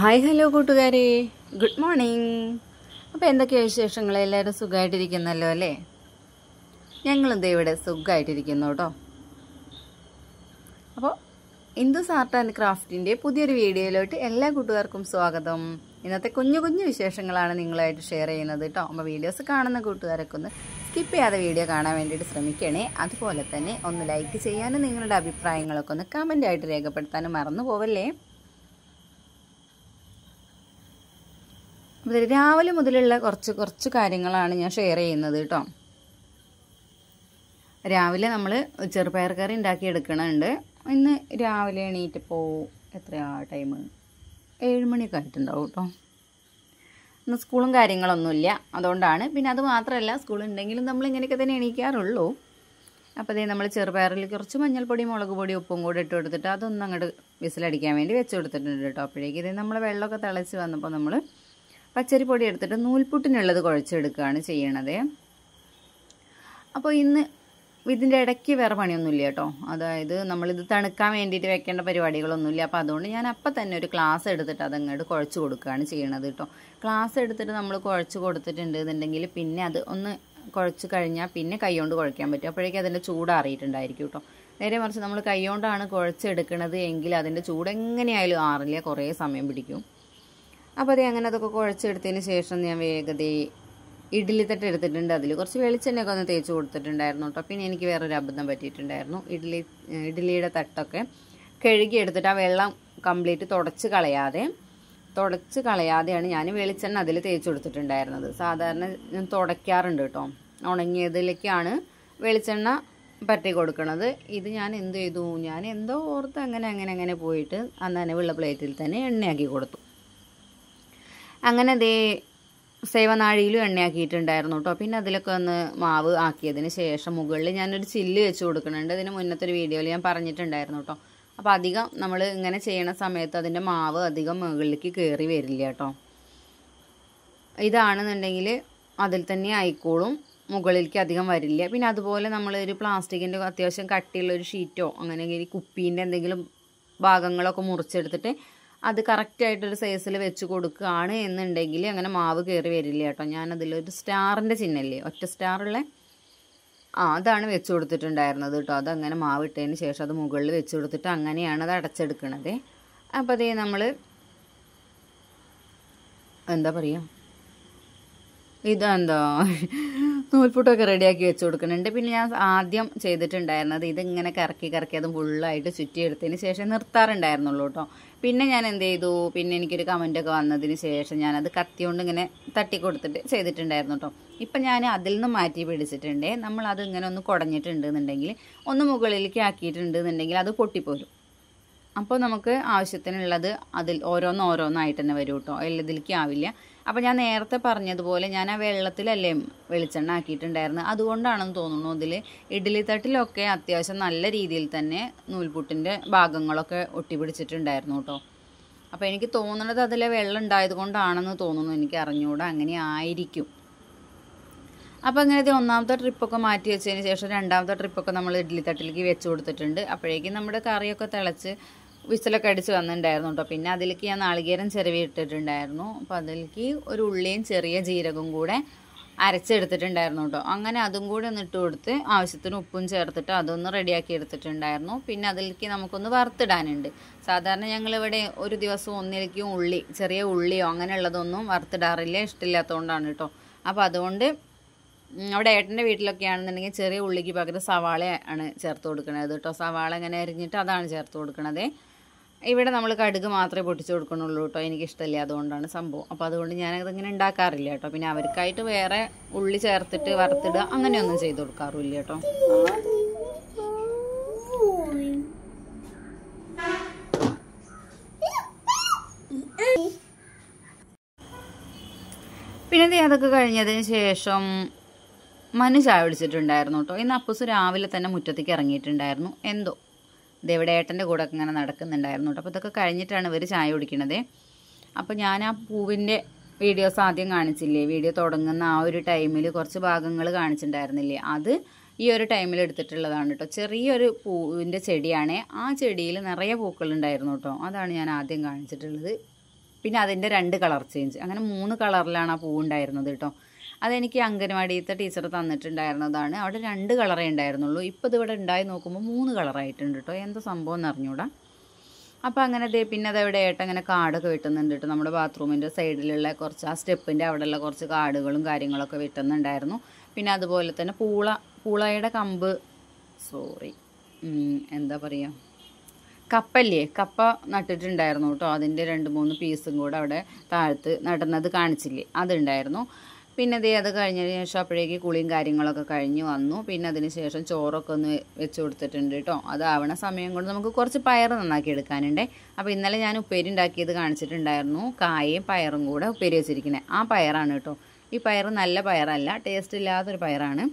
hi hello കൂട്ടുകാരെ good morning അപ്പോൾ എന്തൊക്കെയാണ് വിശേഷങ്ങൾ എല്ലാവരും സുഖമായിട്ടിരിക്കുന്നല്ലോ അല്ലേ ഞങ്ങളും ഇവിടെ സുഖമായിട്ടിരിക്കുന്നു കേട്ടോ അപ്പോൾ ഇന്ദു സാർട്ട് ആൻഡ് ക്രാഫ്റ്റിൻ്റെ പുതിയൊരു വീഡിയോയിലോട്ട് എല്ലാ കൂട്ടുകാർക്കും സ്വാഗതം ഇന്നത്തെ കുഞ്ഞു കുഞ്ഞു വിശേഷങ്ങളാണ് നിങ്ങളായിട്ട് ഷെയർ ചെയ്യുന്നത് കേട്ടോ അപ്പോൾ വീഡിയോസ് കാണുന്ന കൂട്ടുകാരൊക്കെ ഒന്ന് സ്കിപ്പ് ചെയ്യാതെ വീഡിയോ കാണാൻ വേണ്ടിയിട്ട് ശ്രമിക്കണേ അതുപോലെ തന്നെ ഒന്ന് ലൈക്ക് ചെയ്യാനും നിങ്ങളുടെ അഭിപ്രായങ്ങളൊക്കെ ഒന്ന് കമൻ്റായിട്ട് രേഖപ്പെടുത്താനും മറന്നു പോവല്ലേ രാവിലെ മുതലുള്ള കുറച്ച് കുറച്ച് കാര്യങ്ങളാണ് ഞാൻ ഷെയർ ചെയ്യുന്നത് കേട്ടോ രാവിലെ നമ്മൾ ചെറുപയർ കറി ഉണ്ടാക്കി എടുക്കണുണ്ട് ഇന്ന് രാവിലെ എണീറ്റപ്പോൾ എത്രയാ ടൈം ഏഴ് മണിയൊക്കെ ആയിട്ടുണ്ടാവും കേട്ടോ ഇന്ന് സ്കൂളും കാര്യങ്ങളൊന്നുമില്ല അതുകൊണ്ടാണ് പിന്നെ അത് മാത്രമല്ല സ്കൂൾ ഉണ്ടെങ്കിലും നമ്മൾ ഇങ്ങനെയൊക്കെ തന്നെ എണീക്കാറുള്ളൂ അപ്പോൾ അതേ നമ്മൾ ചെറുപയറിൽ കുറച്ച് മഞ്ഞൾപ്പൊടി മുളക് പൊടി ഉപ്പും കൂടി ഇട്ട് കൊടുത്തിട്ട് അതൊന്നും അങ്ങോട്ട് വിസിലടിക്കാൻ വേണ്ടി വെച്ച് കൊടുത്തിട്ടുണ്ട് കേട്ടോ അപ്പോഴേക്കും ഇത് നമ്മൾ വെള്ളമൊക്കെ തിളച്ച് വന്നപ്പോൾ നമ്മൾ പച്ചരിപ്പൊടി എടുത്തിട്ട് നൂൽപുട്ടിനുള്ളത് കുഴച്ചെടുക്കുകയാണ് ചെയ്യണത് അപ്പോൾ ഇന്ന് ഇതിൻ്റെ ഇടയ്ക്ക് വേറെ പണിയൊന്നുമില്ല കേട്ടോ അതായത് നമ്മളിത് തണുക്കാൻ വേണ്ടിയിട്ട് വെക്കേണ്ട പരിപാടികളൊന്നുമില്ല അപ്പോൾ അതുകൊണ്ട് ഞാൻ അപ്പം തന്നെ ഒരു ക്ലാസ് എടുത്തിട്ട് അതങ്ങോട്ട് കുഴച്ച് കൊടുക്കുകയാണ് ചെയ്യണത് കേട്ടോ ക്ലാസ് എടുത്തിട്ട് നമ്മൾ കുഴച്ച് കൊടുത്തിട്ടുണ്ട് എന്നുണ്ടെങ്കിൽ പിന്നെ അത് ഒന്ന് കുഴച്ച് കഴിഞ്ഞാൽ പിന്നെ കൈകൊണ്ട് കുഴക്കാൻ പറ്റും അപ്പോഴേക്കും അതിൻ്റെ ചൂടാറിയിട്ടുണ്ടായിരിക്കും കേട്ടോ നേരെ മറിച്ച് നമ്മൾ കൈകൊണ്ടാണ് കുഴച്ചെടുക്കണത് എങ്കിൽ അതിൻ്റെ ചൂട് എങ്ങനെയായാലും ആറില്ല കുറേ സമയം പിടിക്കും അപ്പോൾ അതേ അങ്ങനെ അതൊക്കെ കുഴച്ചെടുത്തതിന് ശേഷം ഞാൻ വേഗത ഇഡ്ഡലി തട്ട് എടുത്തിട്ടുണ്ട് അതിൽ കുറച്ച് വെളിച്ചെണ്ണയൊക്കെ ഒന്ന് തേച്ച് കൊടുത്തിട്ടുണ്ടായിരുന്നു കേട്ടോ പിന്നെ എനിക്ക് വേറൊരു അബദ്ധം പറ്റിയിട്ടുണ്ടായിരുന്നു ഇഡ്ഡലി ഇഡ്ഡലിയുടെ തട്ടൊക്കെ കഴുകി എടുത്തിട്ട് ആ വെള്ളം കംപ്ലീറ്റ് തുടച്ച് കളയാതെ തുടച്ച് കളയാതെയാണ് ഞാൻ വെളിച്ചെണ്ണ അതിൽ തേച്ച് കൊടുത്തിട്ടുണ്ടായിരുന്നത് സാധാരണ ഞാൻ തുടയ്ക്കാറുണ്ട് കേട്ടോ ഉണങ്ങിയതിലേക്കാണ് വെളിച്ചെണ്ണ പറ്റി കൊടുക്കണത് ഇത് ഞാൻ എന്ത് ചെയ്തു ഞാൻ എന്തോ ഓർത്ത് അങ്ങനെ അങ്ങനെ അങ്ങനെ പോയിട്ട് ആ വെള്ള പ്ലേറ്റിൽ തന്നെ എണ്ണയാക്കി കൊടുത്തു അങ്ങനെ ദേ സേവനാഴിയിലും എണ്ണയാക്കിയിട്ടുണ്ടായിരുന്നു കേട്ടോ പിന്നെ അതിലൊക്കെ ഒന്ന് മാവ് ആക്കിയതിന് ശേഷം മുകളിൽ ഞാനൊരു ചില്ല് വെച്ച് കൊടുക്കുന്നുണ്ട് ഇതിന് മുന്നത്തെ ഒരു വീഡിയോയിൽ ഞാൻ പറഞ്ഞിട്ടുണ്ടായിരുന്നു കേട്ടോ അപ്പോൾ അധികം നമ്മൾ ഇങ്ങനെ ചെയ്യണ സമയത്ത് അതിൻ്റെ മാവ് അധികം മുകളിലേക്ക് കയറി വരില്ല കേട്ടോ ഇതാണെന്നുണ്ടെങ്കിൽ അതിൽ തന്നെ ആയിക്കോളും മുകളിലേക്ക് അധികം വരില്ല പിന്നെ അതുപോലെ നമ്മൾ ഒരു പ്ലാസ്റ്റിക്കിൻ്റെ അത്യാവശ്യം കട്ടിയുള്ള ഒരു ഷീറ്റോ അങ്ങനെ കുപ്പീൻ്റെ എന്തെങ്കിലും ഭാഗങ്ങളൊക്കെ മുറിച്ചെടുത്തിട്ട് അത് കറക്റ്റായിട്ടൊരു സൈസിൽ വെച്ച് കൊടുക്കുകയാണ് എന്നുണ്ടെങ്കിൽ അങ്ങനെ മാവ് കയറി വരില്ല കേട്ടോ ഞാനതിലൊരു സ്റ്റാറിൻ്റെ ചിഹ്നമല്ലേ ഒറ്റ സ്റ്റാറുള്ള ആ അതാണ് വെച്ച് കൊടുത്തിട്ടുണ്ടായിരുന്നത് കേട്ടോ അതങ്ങനെ മാവ് ഇട്ടതിന് ശേഷം അത് മുകളിൽ വെച്ച് കൊടുത്തിട്ട് അങ്ങനെയാണ് അത് അടച്ചെടുക്കണത് അപ്പോൾ അതേ നമ്മൾ എന്താ പറയുക ഇതെന്താ നൂൽപ്പുട്ടൊക്കെ റെഡിയാക്കി വെച്ച് കൊടുക്കുന്നുണ്ട് പിന്നെ ഞാൻ ആദ്യം ചെയ്തിട്ടുണ്ടായിരുന്നത് ഇതിങ്ങനെ കറക്കി കറക്കി അത് ഫുള്ളായിട്ട് ചുറ്റിയെടുത്തതിന് ശേഷം നിർത്താറുണ്ടായിരുന്നുള്ളൂ കേട്ടോ പിന്നെ ഞാൻ എന്ത് ചെയ്തു പിന്നെ എനിക്കൊരു കമൻറ്റൊക്കെ വന്നതിന് ശേഷം ഞാനത് കത്തിയോണ്ട് ഇങ്ങനെ തട്ടി കൊടുത്തിട്ട് ചെയ്തിട്ടുണ്ടായിരുന്നു കേട്ടോ ഇപ്പം ഞാൻ അതിൽ നിന്ന് മാറ്റി പിടിച്ചിട്ടുണ്ടേ നമ്മളത് ഇങ്ങനെ ഒന്ന് കുടഞ്ഞിട്ടുണ്ട് എന്നുണ്ടെങ്കിൽ ഒന്ന് മുകളിലേക്ക് ആക്കിയിട്ടുണ്ട് എന്നുണ്ടെങ്കിൽ അത് പൊട്ടിപ്പോരും അപ്പോൾ നമുക്ക് ആവശ്യത്തിനുള്ളത് അതിൽ ഓരോന്നോരോന്നായിട്ട് തന്നെ വരും കേട്ടോ എല്ലാതിലേക്ക് ആവില്ല അപ്പോൾ ഞാൻ നേരത്തെ പറഞ്ഞതുപോലെ ഞാൻ ആ വെള്ളത്തിലല്ലേ വെളിച്ചെണ്ണ ആക്കിയിട്ടുണ്ടായിരുന്നത് അതുകൊണ്ടാണെന്ന് തോന്നുന്നു അതിൽ ഇഡ്ഡലി തട്ടിലൊക്കെ അത്യാവശ്യം നല്ല രീതിയിൽ തന്നെ നൂൽപുട്ടിൻ്റെ ഭാഗങ്ങളൊക്കെ ഒട്ടിപ്പിടിച്ചിട്ടുണ്ടായിരുന്നു കേട്ടോ അപ്പോൾ എനിക്ക് തോന്നുന്നത് അതിലെ വെള്ളം ഉണ്ടായത് കൊണ്ടാണെന്ന് തോന്നുന്നു എനിക്ക് അറിഞ്ഞുകൂടാ അങ്ങനെ ആയിരിക്കും അപ്പോൾ അങ്ങനെ ഒന്നാമത്തെ ട്രിപ്പൊക്കെ മാറ്റി വെച്ചതിന് ശേഷം രണ്ടാമത്തെ ട്രിപ്പൊക്കെ നമ്മൾ ഇഡ്ഡലി തട്ടിലേക്ക് വെച്ച് കൊടുത്തിട്ടുണ്ട് അപ്പോഴേക്കും നമ്മുടെ കറിയൊക്കെ തിളച്ച് വിസിലൊക്കെ അടിച്ച് വന്നിട്ടുണ്ടായിരുന്നു കേട്ടോ പിന്നെ അതിലേക്ക് ഞാൻ നാളികേരം ചെറുവി ഇട്ടിട്ടുണ്ടായിരുന്നു അപ്പോൾ അതിലേക്ക് ഒരു ഉള്ളിയും ചെറിയ ജീരകവും കൂടെ അരച്ചെടുത്തിട്ടുണ്ടായിരുന്നു കേട്ടോ അങ്ങനെ അതും കൂടി ഒന്ന് ഇട്ട് കൊടുത്ത് ആവശ്യത്തിന് ഉപ്പും ചേർത്തിട്ട് അതൊന്ന് റെഡിയാക്കി എടുത്തിട്ടുണ്ടായിരുന്നു പിന്നെ അതിലേക്ക് നമുക്കൊന്ന് വറുത്തിടാനുണ്ട് സാധാരണ ഞങ്ങളിവിടെ ഒരു ദിവസം ഒന്നിലേക്കും ഉള്ളി ചെറിയ ഉള്ളിയോ അങ്ങനെയുള്ളതൊന്നും വറുത്തിടാറില്ല ഇഷ്ടമില്ലാത്തതുകൊണ്ടാണ് കേട്ടോ അപ്പോൾ അതുകൊണ്ട് അവിടെ ഏട്ടൻ്റെ വീട്ടിലൊക്കെ ആണെന്നുണ്ടെങ്കിൽ ചെറിയ ഉള്ളിക്ക് പകരം സവാള ആണ് ചേർത്ത് കൊടുക്കുന്നത് കേട്ടോ സവാള ഇങ്ങനെ അരിഞ്ഞിട്ട് അതാണ് ചേർത്ത് കൊടുക്കുന്നത് ഇവിടെ നമ്മൾ കടുക് മാത്രമേ പൊട്ടിച്ചു കൊടുക്കണുള്ളൂ കേട്ടോ എനിക്കിഷ്ടമില്ല അതുകൊണ്ടാണ് സംഭവം അപ്പോൾ അതുകൊണ്ട് ഞാനതിങ്ങനെ ഉണ്ടാക്കാറില്ല കേട്ടോ പിന്നെ അവർക്കായിട്ട് വേറെ ഉള്ളി ചേർത്തിട്ട് വറുത്തിടുക അങ്ങനെയൊന്നും ചെയ്ത് കൊടുക്കാറില്ല കേട്ടോ പിന്നെ അതൊക്കെ കഴിഞ്ഞതിന് ശേഷം മനു ചായ വിളിച്ചിട്ടുണ്ടായിരുന്നു കേട്ടോ ഇന്ന് അപ്പൂസ് രാവിലെ തന്നെ മുറ്റത്തേക്ക് ഇറങ്ങിയിട്ടുണ്ടായിരുന്നു എന്തോ ദേവടേട്ടൻ്റെ കൂടെ ഒക്കെ ഇങ്ങനെ നടക്കുന്നുണ്ടായിരുന്നു കേട്ടോ അപ്പോൾ ഇതൊക്കെ കഴിഞ്ഞിട്ടാണ് ഇവർ ചായ കുടിക്കണത് അപ്പോൾ ഞാൻ ആ പൂവിൻ്റെ വീഡിയോസ് ആദ്യം കാണിച്ചില്ലേ വീഡിയോ തുടങ്ങുന്ന ആ ഒരു ടൈമിൽ കുറച്ച് ഭാഗങ്ങൾ കാണിച്ചിട്ടുണ്ടായിരുന്നില്ലേ അത് ഈ ഒരു ടൈമിൽ എടുത്തിട്ടുള്ളതാണ് കേട്ടോ ചെറിയൊരു പൂവിൻ്റെ ചെടിയാണ് ആ ചെടിയിൽ നിറയെ പൂക്കളുണ്ടായിരുന്നു കേട്ടോ അതാണ് ഞാൻ ആദ്യം കാണിച്ചിട്ടുള്ളത് പിന്നെ അതിൻ്റെ രണ്ട് കളർ ചേഞ്ച് അങ്ങനെ മൂന്ന് കളറിലാണ് ആ പൂ ഉണ്ടായിരുന്നത് കേട്ടോ അതെനിക്ക് അംഗനവാടിയത്തെ ടീച്ചർ തന്നിട്ടുണ്ടായിരുന്നതാണ് അവിടെ രണ്ട് കളറേ ഉണ്ടായിരുന്നുള്ളൂ ഇപ്പോൾ ഇതിവിടെ ഉണ്ടായി നോക്കുമ്പോൾ മൂന്ന് കളറായിട്ടുണ്ട് കേട്ടോ എന്താ സംഭവം എന്ന് അറിഞ്ഞൂടാ അപ്പോൾ അങ്ങനെ ദേ പിന്നെ അതെവിടെ ആയിട്ട് അങ്ങനെ കാടൊക്കെ വെട്ടുന്നുണ്ട് കേട്ടോ നമ്മുടെ ബാത്റൂമിൻ്റെ സൈഡിലുള്ള കുറച്ച് ആ സ്റ്റെപ്പിൻ്റെ അവിടെയുള്ള കുറച്ച് കാടുകളും കാര്യങ്ങളൊക്കെ വെട്ടുന്നുണ്ടായിരുന്നു പിന്നെ അതുപോലെ തന്നെ പൂള പൂളയുടെ കമ്പ് സോറി എന്താ പറയുക കപ്പല്ലേ കപ്പ നട്ടിട്ടുണ്ടായിരുന്നു കേട്ടോ അതിൻ്റെ രണ്ട് മൂന്ന് പീസും കൂടെ അവിടെ താഴത്ത് നടന്നത് കാണിച്ചില്ലേ അതുണ്ടായിരുന്നു പിന്നെ ദേ അത് കഴിഞ്ഞതിന് ശേഷം അപ്പോഴേക്ക് കുളിയും കാര്യങ്ങളൊക്കെ കഴിഞ്ഞ് വന്നു പിന്നെ അതിന് ശേഷം ചോറൊക്കെ ഒന്ന് വെച്ച് കൊടുത്തിട്ടുണ്ട് കേട്ടോ അതാവണ സമയം കൊണ്ട് നമുക്ക് കുറച്ച് പയർ നന്നാക്കി എടുക്കാനുണ്ട് അപ്പോൾ ഇന്നലെ ഞാൻ ഉപ്പേരി ഉണ്ടാക്കിയത് കാണിച്ചിട്ടുണ്ടായിരുന്നു കായയും പയറും കൂടെ ഉപ്പേരി വെച്ചിരിക്കുന്നത് ആ പയറാണ് കേട്ടോ ഈ പയർ നല്ല പയറല്ല ടേസ്റ്റ് ഇല്ലാത്തൊരു പയറാണ്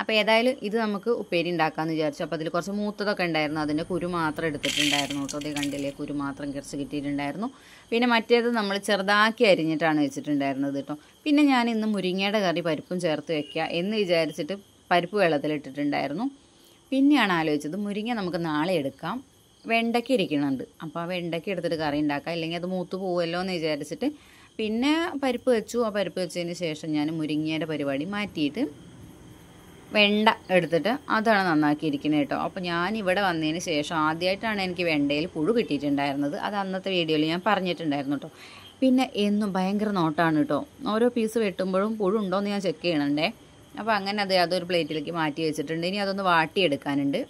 അപ്പോൾ ഏതായാലും ഇത് നമുക്ക് ഉപ്പേരി ഉണ്ടാക്കാമെന്ന് വിചാരിച്ചു അപ്പോൾ അതിൽ കുറച്ച് മൂത്തതൊക്കെ ഉണ്ടായിരുന്നു അതിൻ്റെ കുരു മാത്രം എടുത്തിട്ടുണ്ടായിരുന്നു കേട്ടോ അതേ കണ്ടില്ലേ കുരു മാത്രം കിറച്ച് കിട്ടിയിട്ടുണ്ടായിരുന്നു പിന്നെ മറ്റേത് നമ്മൾ ചെറുതാക്കി അരിഞ്ഞിട്ടാണ് വെച്ചിട്ടുണ്ടായിരുന്നത് കേട്ടോ പിന്നെ ഞാൻ ഇന്ന് മുരിങ്ങയുടെ കറി പരിപ്പും ചേർത്ത് വെക്കുക എന്ന് വിചാരിച്ചിട്ട് പരിപ്പ് വെള്ളത്തിലിട്ടിട്ടുണ്ടായിരുന്നു പിന്നെയാണ് ആലോചിച്ചത് മുരിങ്ങ നമുക്ക് നാളെ എടുക്കാം വെണ്ടയ്ക്ക ഇരിക്കുന്നുണ്ട് അപ്പോൾ ആ വെണ്ടയ്ക്ക എടുത്തിട്ട് കറി ഉണ്ടാക്കാം ഇല്ലെങ്കിൽ അത് മൂത്ത് പോകുമല്ലോ എന്ന് വിചാരിച്ചിട്ട് പിന്നെ പരിപ്പ് വെച്ചു ആ പരിപ്പ് വെച്ചതിന് ശേഷം ഞാൻ മുരിങ്ങയുടെ പരിപാടി മാറ്റിയിട്ട് വെണ്ട എടുത്തിട്ട് അതാണ് നന്നാക്കിയിരിക്കുന്നത് കേട്ടോ അപ്പോൾ ഞാൻ ഇവിടെ വന്നതിന് ശേഷം ആദ്യമായിട്ടാണ് എനിക്ക് വെണ്ടയിൽ പുഴു കിട്ടിയിട്ടുണ്ടായിരുന്നത് അത് അന്നത്തെ വീഡിയോയിൽ ഞാൻ പറഞ്ഞിട്ടുണ്ടായിരുന്നു കേട്ടോ പിന്നെ എന്നും ഭയങ്കര നോട്ടാണ് കേട്ടോ ഓരോ പീസ് വെട്ടുമ്പോഴും പുഴു ഉണ്ടോ എന്ന് ഞാൻ ചെക്ക് ചെയ്യണേ അപ്പോൾ അങ്ങനെ അത് അതൊരു പ്ലേറ്റിലേക്ക് മാറ്റി വെച്ചിട്ടുണ്ട് ഇനി അതൊന്ന് വാട്ടിയെടുക്കാനുണ്ട്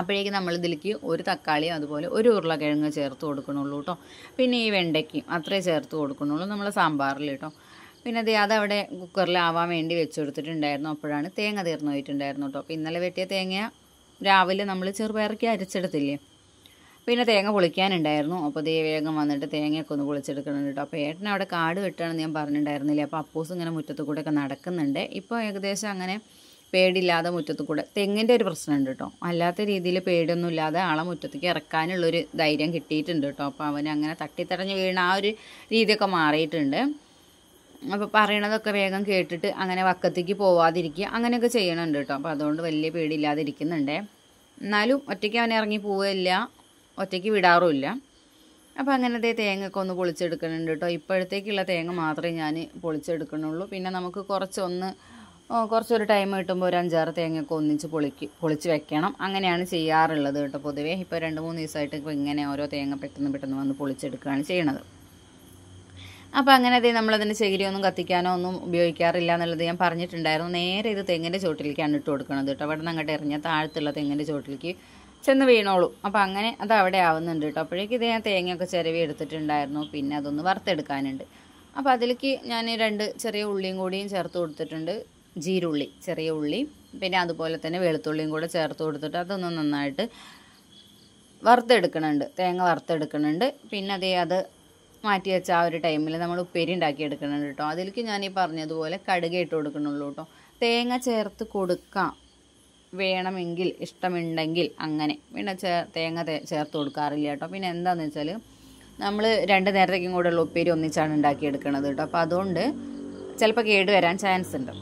അപ്പോഴേക്കും നമ്മൾ ഇതിലേക്ക് ഒരു തക്കാളി അതുപോലെ ഒരു ഉരുളക്കിഴങ്ങ് ചേർത്ത് കൊടുക്കണുള്ളൂ കേട്ടോ പിന്നെ ഈ വെണ്ടയ്ക്കും അത്രേ ചേർത്ത് കൊടുക്കണുള്ളൂ നമ്മൾ സാമ്പാറിൽ കേട്ടോ പിന്നെ അത് അതവിടെ കുക്കറിലാവാൻ വേണ്ടി വെച്ച് കൊടുത്തിട്ടുണ്ടായിരുന്നു അപ്പോഴാണ് തേങ്ങ തീർന്നു പോയിട്ടുണ്ടായിരുന്നു കേട്ടോ അപ്പോൾ ഇന്നലെ വെട്ടിയ തേങ്ങ രാവിലെ നമ്മൾ ചെറുപയറൊക്കെ അരച്ചെടുത്തില്ലേ പിന്നെ തേങ്ങ പൊളിക്കാനുണ്ടായിരുന്നു അപ്പോൾ ദേ വേഗം വന്നിട്ട് തേങ്ങയൊക്കെ ഒന്ന് പൊളിച്ചെടുക്കണം കേട്ടോ അപ്പോൾ ഏട്ടൻ അവിടെ കാട് വെട്ടാണെന്ന് ഞാൻ പറഞ്ഞിട്ടുണ്ടായിരുന്നില്ലേ അപ്പോൾ അപ്പൂസ് ഇങ്ങനെ മുറ്റത്ത് കൂടെ ഒക്കെ നടക്കുന്നുണ്ട് ഇപ്പോൾ ഏകദേശം അങ്ങനെ പേടിയില്ലാതെ മുറ്റത്ത് കൂടെ തെങ്ങിൻ്റെ ഒരു പ്രശ്നമുണ്ട് കേട്ടോ അല്ലാത്ത രീതിയിൽ പേടിയൊന്നും ഇല്ലാതെ ആളെ മുറ്റത്തേക്ക് ഇറക്കാനുള്ളൊരു ധൈര്യം കിട്ടിയിട്ടുണ്ട് കേട്ടോ അപ്പോൾ അവനങ്ങനെ അങ്ങനെ തട്ടിത്തടഞ്ഞ് വീണ ആ ഒരു രീതിയൊക്കെ മാറിയിട്ടുണ്ട് അപ്പോൾ പറയണതൊക്കെ വേഗം കേട്ടിട്ട് അങ്ങനെ വക്കത്തേക്ക് പോവാതിരിക്കുക അങ്ങനെയൊക്കെ ചെയ്യണുണ്ട് കേട്ടോ അപ്പോൾ അതുകൊണ്ട് വലിയ പേടിയില്ലാതിരിക്കുന്നുണ്ടേ എന്നാലും ഒറ്റയ്ക്ക് അവൻ ഇറങ്ങി പോവില്ല ഒറ്റയ്ക്ക് വിടാറുമില്ല അപ്പോൾ അങ്ങനത്തെ തേങ്ങയൊക്കെ ഒന്ന് പൊളിച്ചെടുക്കുന്നുണ്ട് കേട്ടോ ഇപ്പോഴത്തേക്കുള്ള തേങ്ങ മാത്രമേ ഞാൻ പൊളിച്ചെടുക്കണുള്ളൂ പിന്നെ നമുക്ക് കുറച്ചൊന്ന് കുറച്ചൊരു ടൈം കിട്ടുമ്പോൾ ഒരു അഞ്ചാറ് തേങ്ങയൊക്കെ ഒന്നിച്ച് പൊളിക്ക് പൊളിച്ച് വെക്കണം അങ്ങനെയാണ് ചെയ്യാറുള്ളത് കേട്ടോ പൊതുവേ ഇപ്പോൾ രണ്ട് മൂന്ന് ദിവസമായിട്ട് ഇപ്പോൾ ഇങ്ങനെ ഓരോ തേങ്ങ പെട്ടെന്ന് പെട്ടെന്ന് വന്ന് പൊളിച്ചെടുക്കുകയാണ് ചെയ്യണത് അപ്പോൾ അങ്ങനെ അതേ നമ്മളതിന് ചകിരിയൊന്നും കത്തിക്കാനോ ഒന്നും ഉപയോഗിക്കാറില്ല എന്നുള്ളത് ഞാൻ പറഞ്ഞിട്ടുണ്ടായിരുന്നു നേരെ ഇത് തെങ്ങിൻ്റെ ചോട്ടിലേക്കാണ് ഇട്ട് കൊടുക്കണത് കേട്ടോ അവിടെ നിന്ന് അങ്ങോട്ട് എറിഞ്ഞാൽ താഴത്തുള്ള തെങ്ങിൻ്റെ ചോട്ടിലേക്ക് ചെന്ന് വീണോളൂ അപ്പോൾ അങ്ങനെ അത് അവിടെ ആവുന്നുണ്ട് കേട്ടോ അപ്പോഴേക്കും ഇത് ഞാൻ തേങ്ങയൊക്കെ ചിരവി എടുത്തിട്ടുണ്ടായിരുന്നു പിന്നെ അതൊന്ന് വറുത്തെടുക്കാനുണ്ട് അപ്പോൾ അതിലേക്ക് ഞാൻ രണ്ട് ചെറിയ ഉള്ളിയും കൂടിയും ചേർത്ത് കൊടുത്തിട്ടുണ്ട് ജീരുള്ളി ചെറിയ ഉള്ളി പിന്നെ അതുപോലെ തന്നെ വെളുത്തുള്ളിയും കൂടെ ചേർത്ത് കൊടുത്തിട്ട് അതൊന്ന് നന്നായിട്ട് വറുത്തെടുക്കണുണ്ട് തേങ്ങ വറുത്തെടുക്കണുണ്ട് പിന്നെ അതേ അത് മാറ്റി വെച്ച ആ ഒരു ടൈമിൽ നമ്മൾ ഉപ്പേരി ഉണ്ടാക്കി എടുക്കുന്നുണ്ട് കേട്ടോ അതിലേക്ക് ഞാൻ ഈ പറഞ്ഞതുപോലെ കടുക് ഇട്ട് കൊടുക്കണുള്ളൂ കേട്ടോ തേങ്ങ ചേർത്ത് കൊടുക്കാം വേണമെങ്കിൽ ഇഷ്ടമുണ്ടെങ്കിൽ അങ്ങനെ പിന്നെ ചേ തേങ്ങ ചേർത്ത് കൊടുക്കാറില്ല കേട്ടോ പിന്നെ എന്താണെന്ന് വെച്ചാൽ നമ്മൾ രണ്ട് നേരത്തേക്കും കൂടെയുള്ള ഉപ്പേരി ഒന്നിച്ചാണ് എടുക്കണത് കേട്ടോ അപ്പോൾ അതുകൊണ്ട് ചിലപ്പോൾ കേട് വരാൻ ചാൻസ് ഉണ്ട്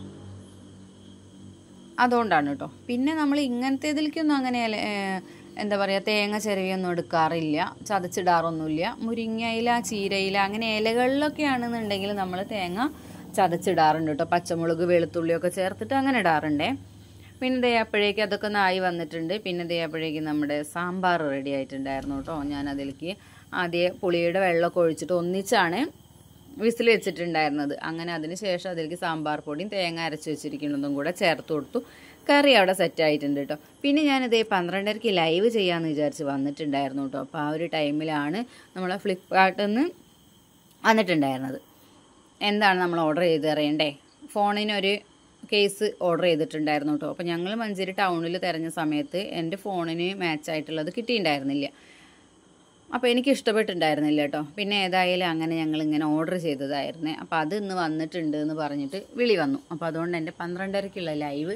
അതുകൊണ്ടാണ് കേട്ടോ പിന്നെ നമ്മൾ ഇങ്ങനത്തെ ഇതിലേക്കൊന്നും അങ്ങനെ എന്താ പറയുക തേങ്ങ ചിരവിയൊന്നും എടുക്കാറില്ല ചതച്ചിടാറൊന്നുമില്ല മുരിങ്ങയില ചീരയില അങ്ങനെ ഇലകളിലൊക്കെയാണെന്നുണ്ടെങ്കിൽ നമ്മൾ തേങ്ങ ചതച്ചിടാറുണ്ട് കേട്ടോ പച്ചമുളക് വെളുത്തുള്ളിയൊക്കെ ചേർത്തിട്ട് അങ്ങനെ ഇടാറുണ്ട് പിന്നെ ദയ്യാപ്പോഴേക്ക് അതൊക്കെ നായി വന്നിട്ടുണ്ട് പിന്നെ ദയ്യാപ്പോഴേക്ക് നമ്മുടെ സാമ്പാർ റെഡി ആയിട്ടുണ്ടായിരുന്നു കേട്ടോ ഞാൻ അതിലേക്ക് ആദ്യം പുളിയുടെ വെള്ളമൊക്കെ ഒഴിച്ചിട്ട് ഒന്നിച്ചാണ് വിസിൽ വെച്ചിട്ടുണ്ടായിരുന്നത് അങ്ങനെ അതിന് ശേഷം അതിലേക്ക് സാമ്പാർ പൊടിയും തേങ്ങ അരച്ച് വെച്ചിരിക്കുന്നതും കൂടെ ചേർത്ത് കൊടുത്തു കറി അവിടെ സെറ്റ് ആയിട്ടുണ്ട് കേട്ടോ പിന്നെ ഞാനിത് പന്ത്രണ്ടരയ്ക്ക് ലൈവ് ചെയ്യാമെന്ന് വിചാരിച്ച് വന്നിട്ടുണ്ടായിരുന്നു കേട്ടോ അപ്പോൾ ആ ഒരു ടൈമിലാണ് നമ്മളെ ഫ്ലിപ്പ്കാർട്ടിൽ നിന്ന് വന്നിട്ടുണ്ടായിരുന്നത് എന്താണ് നമ്മൾ ഓർഡർ ചെയ്ത് അറിയണ്ടേ ഫോണിനൊരു കേസ് ഓർഡർ ചെയ്തിട്ടുണ്ടായിരുന്നു കേട്ടോ അപ്പോൾ ഞങ്ങൾ മഞ്ചേരി ടൗണിൽ തിരഞ്ഞ സമയത്ത് എൻ്റെ ഫോണിന് മാച്ച് ആയിട്ടുള്ളത് കിട്ടിയിട്ടുണ്ടായിരുന്നില്ല അപ്പോൾ എനിക്ക് ഇഷ്ടപ്പെട്ടിട്ടുണ്ടായിരുന്നില്ല കേട്ടോ പിന്നെ ഏതായാലും അങ്ങനെ ഞങ്ങൾ ഇങ്ങനെ ഓർഡർ ചെയ്തതായിരുന്നേ അപ്പോൾ അത് ഇന്ന് വന്നിട്ടുണ്ട് എന്ന് പറഞ്ഞിട്ട് വിളി വന്നു അപ്പോൾ അതുകൊണ്ട് എൻ്റെ പന്ത്രണ്ടരയ്ക്കുള്ള ലൈവ്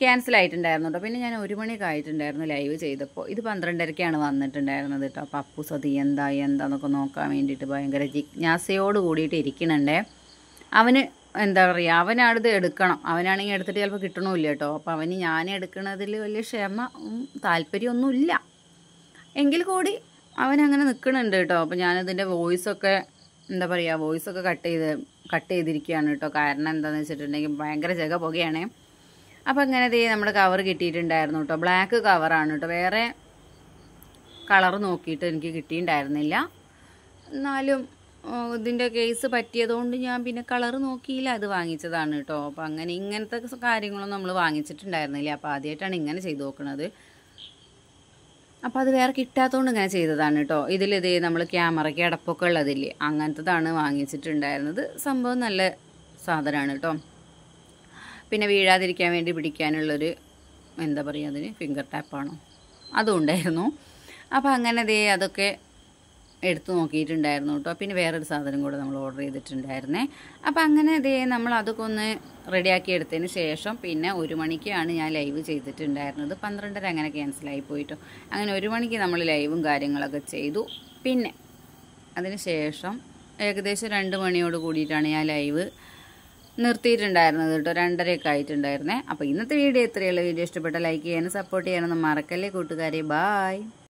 ക്യാൻസൽ ആയിട്ടുണ്ടായിരുന്നു കേട്ടോ പിന്നെ ഞാൻ ഒരു മണിയൊക്കെ ആയിട്ടുണ്ടായിരുന്നു ലൈവ് ചെയ്തപ്പോൾ ഇത് പന്ത്രണ്ടരയ്ക്കാണ് വന്നിട്ടുണ്ടായിരുന്നത് കേട്ടോ അപ്പോൾ അപ്പു സതി എന്താ എന്താന്നൊക്കെ നോക്കാൻ വേണ്ടിയിട്ട് ഭയങ്കര ജിജ്ഞാസയോട് കൂടിയിട്ട് ഇരിക്കണണ്ടേ അവന് എന്താ പറയുക അവനാണിത് എടുക്കണം അവനാണെങ്കിൽ എടുത്തിട്ട് ചിലപ്പോൾ കിട്ടണമില്ല കേട്ടോ അപ്പോൾ അവന് ഞാൻ എടുക്കുന്നതിൽ വലിയ ക്ഷമ താല്പര്യമൊന്നുമില്ല എങ്കിൽ കൂടി അവനങ്ങനെ നിൽക്കണുണ്ട് കേട്ടോ അപ്പോൾ ഞാനതിൻ്റെ വോയിസൊക്കെ എന്താ പറയുക വോയിസൊക്കെ കട്ട് ചെയ്ത് കട്ട് ചെയ്തിരിക്കുകയാണ് കേട്ടോ കാരണം എന്താണെന്ന് വെച്ചിട്ടുണ്ടെങ്കിൽ ഭയങ്കര ജഗ പുകയാണേ അപ്പോൾ അങ്ങനെ ദേ നമ്മുടെ കവർ കിട്ടിയിട്ടുണ്ടായിരുന്നു കേട്ടോ ബ്ലാക്ക് കവറാണ് കേട്ടോ വേറെ കളർ നോക്കിയിട്ട് എനിക്ക് കിട്ടിയിട്ടുണ്ടായിരുന്നില്ല എന്നാലും ഇതിൻ്റെ കേസ് പറ്റിയതുകൊണ്ട് ഞാൻ പിന്നെ കളർ നോക്കിയില്ല അത് വാങ്ങിച്ചതാണ് കേട്ടോ അപ്പോൾ അങ്ങനെ ഇങ്ങനത്തെ കാര്യങ്ങളൊന്നും നമ്മൾ വാങ്ങിച്ചിട്ടുണ്ടായിരുന്നില്ല അപ്പോൾ ആദ്യമായിട്ടാണ് ഇങ്ങനെ ചെയ്തു നോക്കുന്നത് അപ്പോൾ അത് വേറെ കിട്ടാത്തതുകൊണ്ട് ഇങ്ങനെ ചെയ്തതാണ് കേട്ടോ ഇതിലിതേ നമ്മൾ ക്യാമറയ്ക്ക് അടപ്പൊക്കെ ഉള്ളതില്ലേ അങ്ങനത്തതാണ് വാങ്ങിച്ചിട്ടുണ്ടായിരുന്നത് സംഭവം നല്ല സാധനമാണ് കേട്ടോ പിന്നെ വീഴാതിരിക്കാൻ വേണ്ടി പിടിക്കാനുള്ളൊരു എന്താ പറയുക അതിന് ഫിംഗർ ടാപ്പാണോ അതും ഉണ്ടായിരുന്നു അപ്പോൾ അങ്ങനെ ദേ അതൊക്കെ എടുത്തു നോക്കിയിട്ടുണ്ടായിരുന്നു കേട്ടോ പിന്നെ വേറൊരു സാധനം കൂടെ നമ്മൾ ഓർഡർ ചെയ്തിട്ടുണ്ടായിരുന്നേ അപ്പോൾ അങ്ങനെ ഇതേ നമ്മൾ അതൊക്കെ ഒന്ന് റെഡിയാക്കി എടുത്തതിന് ശേഷം പിന്നെ ഒരു മണിക്കാണ് ഞാൻ ലൈവ് ചെയ്തിട്ടുണ്ടായിരുന്നത് പന്ത്രണ്ടര അങ്ങനെ ക്യാൻസലായി പോയിട്ടോ അങ്ങനെ ഒരു മണിക്ക് നമ്മൾ ലൈവും കാര്യങ്ങളൊക്കെ ചെയ്തു പിന്നെ അതിന് ശേഷം ഏകദേശം രണ്ട് മണിയോട് കൂടിയിട്ടാണ് ഞാൻ ലൈവ് നിർത്തിയിട്ടുണ്ടായിരുന്നത് കേട്ടോ രണ്ടരയൊക്കെ ആയിട്ടുണ്ടായിരുന്നേ അപ്പോൾ ഇന്നത്തെ വീഡിയോ എത്രയുള്ള വീഡിയോ ഇഷ്ടപ്പെട്ട ലൈക്ക് ചെയ്യാനും സപ്പോർട്ട് ചെയ്യാനൊന്നും മറക്കല്ലേ കൂട്ടുകാരെ ബായ്